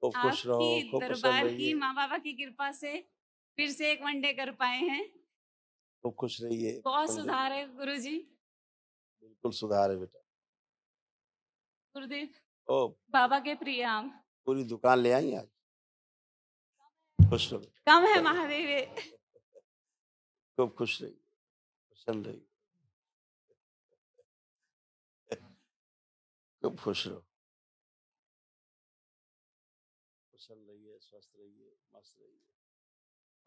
खूब तो खुश रहो खूब माँ बाबा की कृपा से फिर से एक वनडे कर पाए हैं खूब खुश रहिए बहुत सुधार है गुरु जी बिल्कुल सुधार है बेटा गुरुदेव ओ बाबा के प्रिय आम पूरी दुकान ले आई आज खुश रहो कम है महादेव खूब खुश रहिए प्रसन्न रहिए खूब खुश रहो स्वस्थ रहिए मस्त रहिए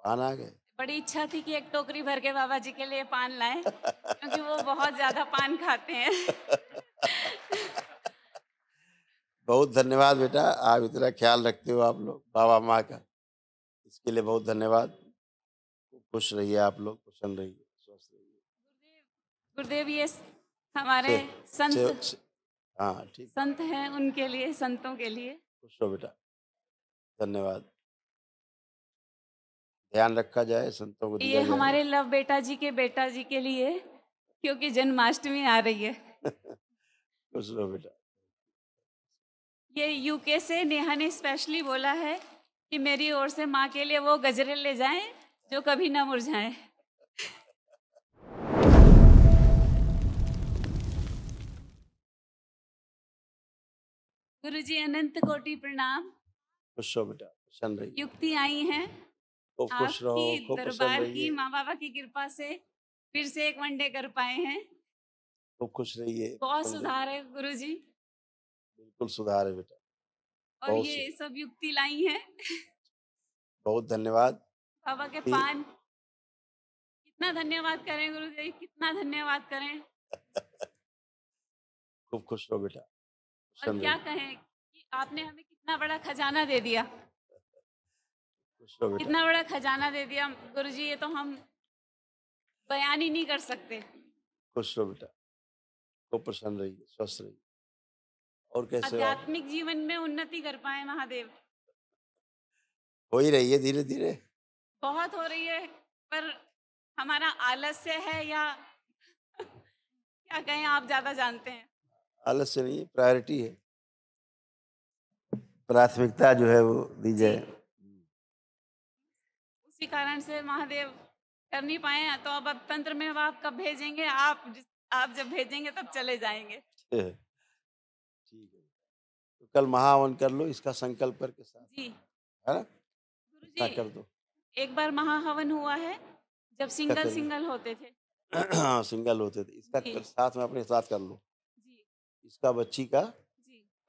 पान आ गए बड़ी इच्छा थी कि एक टोकरी भर के बाबा जी के लिए पान लाए क्योंकि वो बहुत ज्यादा पान खाते हैं बहुत धन्यवाद बेटा आप इतना ख्याल रखते हो आप लोग बाबा माँ का इसके लिए बहुत धन्यवाद खुश रहिए आप लोग प्रसन्न रहिए स्वस्थ रहिए गुरुदेव ये हमारे संत हाँ ठीक संत हैं उनके लिए संतों के लिए खुश हो बेटा धन्यवाद ध्यान रखा जाए संतों को ये हमारे लव बेटा जी के बेटा जी के लिए क्योंकि जन्माष्टमी आ रही है कुछ लो बेटा ये यूके से नेहा ने स्पेशली बोला है कि मेरी ओर से माँ के लिए वो गजरे ले जाएं जो कभी ना मुरझाए गुरु जी अनंत कोटि प्रणाम खुश रहो बेटा प्रसन्न रहिए युक्ति आई है खूब खुश रहो खूब दरबार की माँ बाबा की कृपा से फिर से एक वनडे कर पाए हैं खूब खुश रहिए बहुत सुधार है गुरु जी बिल्कुल सुधार है बेटा और ये सब युक्ति लाई है बहुत धन्यवाद बाबा के पान कितना धन्यवाद करें गुरु जी कितना धन्यवाद करें खूब खुश रहो बेटा और क्या कहें कि आपने हमें इतना बड़ा खजाना दे दिया इतना बड़ा खजाना दे दिया गुरु जी ये तो हम बयान ही नहीं कर सकते खुश रहो बेटा को प्रसन्न रहिए स्वस्थ रहिए और कैसे आध्यात्मिक जीवन में उन्नति कर पाए महादेव हो ही रही है धीरे धीरे बहुत हो रही है पर हमारा आलस्य है या क्या कहें आप ज्यादा जानते हैं आलस्य नहीं प्रायोरिटी है प्राथमिकता जो है वो दी जाए उसी कारण से महादेव कर नहीं पाए तो अब अब तंत्र में आप कब भेजेंगे आप आप जब भेजेंगे तब चले जाएंगे ठीक है तो कल महावन कर लो इसका संकल्प करके साथ जी है ना कर दो एक बार महाहवन हुआ है जब सिंगल सिंगल होते थे हाँ, सिंगल होते थे इसका साथ में अपने साथ कर लो जी इसका बच्ची का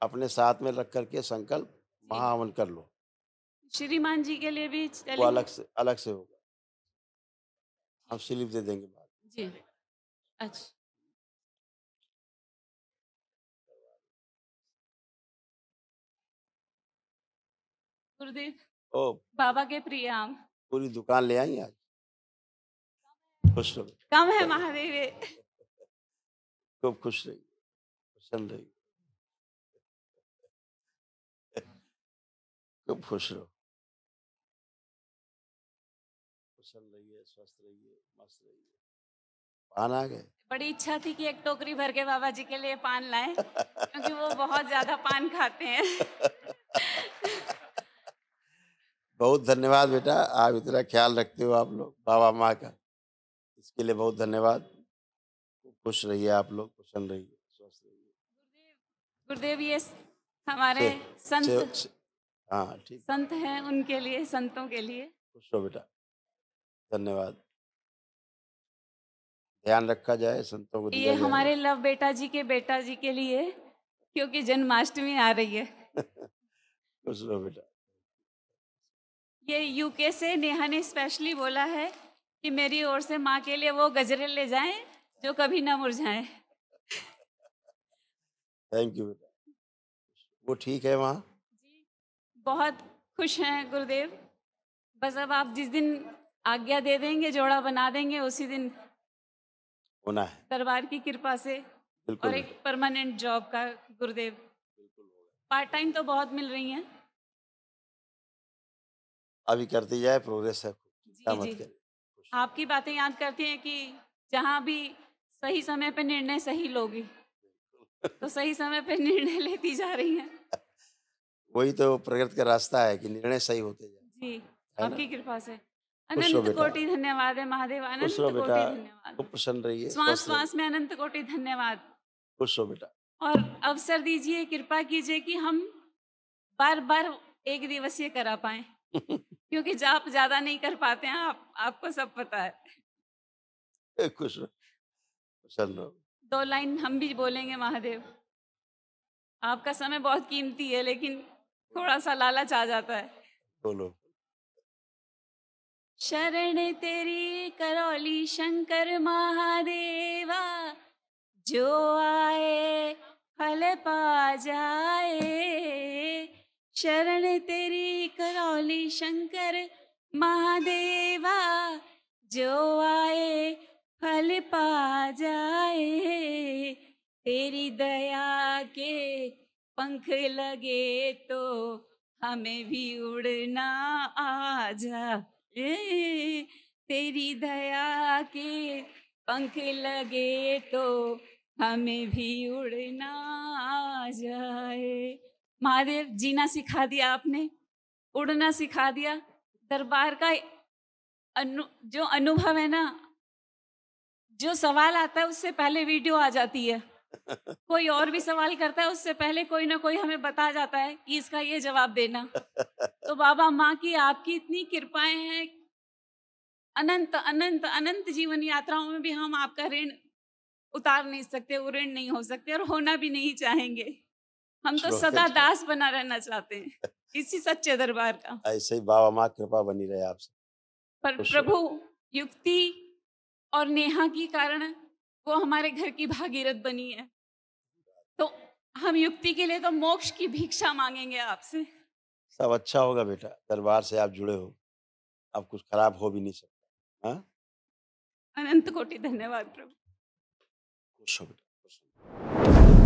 अपने साथ में रख करके संकल्प महावन कर लो श्रीमान जी के लिए भी वो अलग से अलग से होगा हम स्लिप दे देंगे बाद जी अच्छा गुरुदेव ओ बाबा के प्रिय आम पूरी दुकान ले आई आज खुश रहो कम है महादेव खूब खुश रहिए प्रसन्न रहिए खूब खुश रहो कुशल रहिए स्वस्थ रहिए मस्त रहिए पान आ गए बड़ी इच्छा थी कि एक टोकरी भर के बाबा जी के लिए पान लाए क्योंकि वो बहुत ज्यादा पान खाते हैं बहुत धन्यवाद बेटा आप इतना ख्याल रखते हो आप लोग बाबा माँ का इसके लिए बहुत धन्यवाद खुश रहिए आप लोग कुशल रहिए स्वस्थ रहिए गुरुदेव गुरुदेव ये हमारे संत हाँ, हाँ, ठीक संत हैं उनके लिए संतों के लिए खुश हो बेटा धन्यवाद ध्यान रखा जाए संतों को ये हमारे लव बेटा जी के बेटा जी के लिए क्योंकि जन्माष्टमी आ रही है खुश रहो बेटा ये यूके से नेहा ने स्पेशली बोला है कि मेरी ओर से माँ के लिए वो गजरे ले जाएं जो कभी ना मुरझाए थैंक यू बेटा वो ठीक है वहाँ बहुत खुश हैं गुरुदेव बस अब आप जिस दिन आज्ञा दे देंगे जोड़ा बना देंगे उसी दिन होना है दरबार की कृपा से और एक परमानेंट जॉब का गुरुदेव पार्ट टाइम तो बहुत मिल रही है अभी करती जाए प्रोग्रेस है जी, जी। आपकी बातें याद करती हैं कि जहाँ भी सही समय पर निर्णय सही लोगी तो सही समय पर निर्णय लेती जा रही हैं वही तो प्रगति का रास्ता है कि निर्णय सही होते जाए जी आपकी कृपा से अनंत कोटि धन्यवाद है महादेव अनंत कोटि धन्यवाद खूब प्रसन्न रहिए श्वास श्वास में अनंत कोटि धन्यवाद खुश हो बेटा और अवसर दीजिए कृपा कीजिए कि हम बार बार एक दिवसीय करा पाए क्योंकि जाप ज्यादा नहीं कर पाते हैं आप आपको सब पता है खुश दो लाइन हम भी बोलेंगे महादेव आपका समय बहुत कीमती है लेकिन थोड़ा सा लालच आ जाता है बोलो शरण तेरी करौली शंकर महादेवा जो आए फल पा जाए शरण तेरी करौली शंकर महादेवा जो आए फल पा जाए तेरी दया के पंख लगे तो हमें भी उड़ना आ जा ए, तेरी दया के पंख लगे तो हमें भी उड़ना आ जाए महादेव जीना सिखा दिया आपने उड़ना सिखा दिया दरबार का अनु जो अनुभव है ना जो सवाल आता है उससे पहले वीडियो आ जाती है कोई और भी सवाल करता है उससे पहले कोई ना कोई हमें बता जाता है कि इसका ये जवाब देना तो बाबा माँ की आपकी इतनी कृपाएं हैं अनंत अनंत अनंत जीवन यात्राओं में भी हम आपका ऋण उतार नहीं सकते वो ऋण नहीं हो सकते और होना भी नहीं चाहेंगे हम तो सदा अच्छा। दास बना रहना चाहते हैं इसी सच्चे दरबार का ऐसे ही बाबा माँ कृपा बनी रहे आपसे पर प्रभु युक्ति और नेहा की कारण वो हमारे घर की भागीरथ बनी है तो हम युक्ति के लिए तो मोक्ष की भिक्षा मांगेंगे आपसे सब अच्छा होगा बेटा दरबार से आप जुड़े हो अब कुछ खराब हो भी नहीं सकता हाँ? अनंत कोटि धन्यवाद प्रभु खुश हो बेटा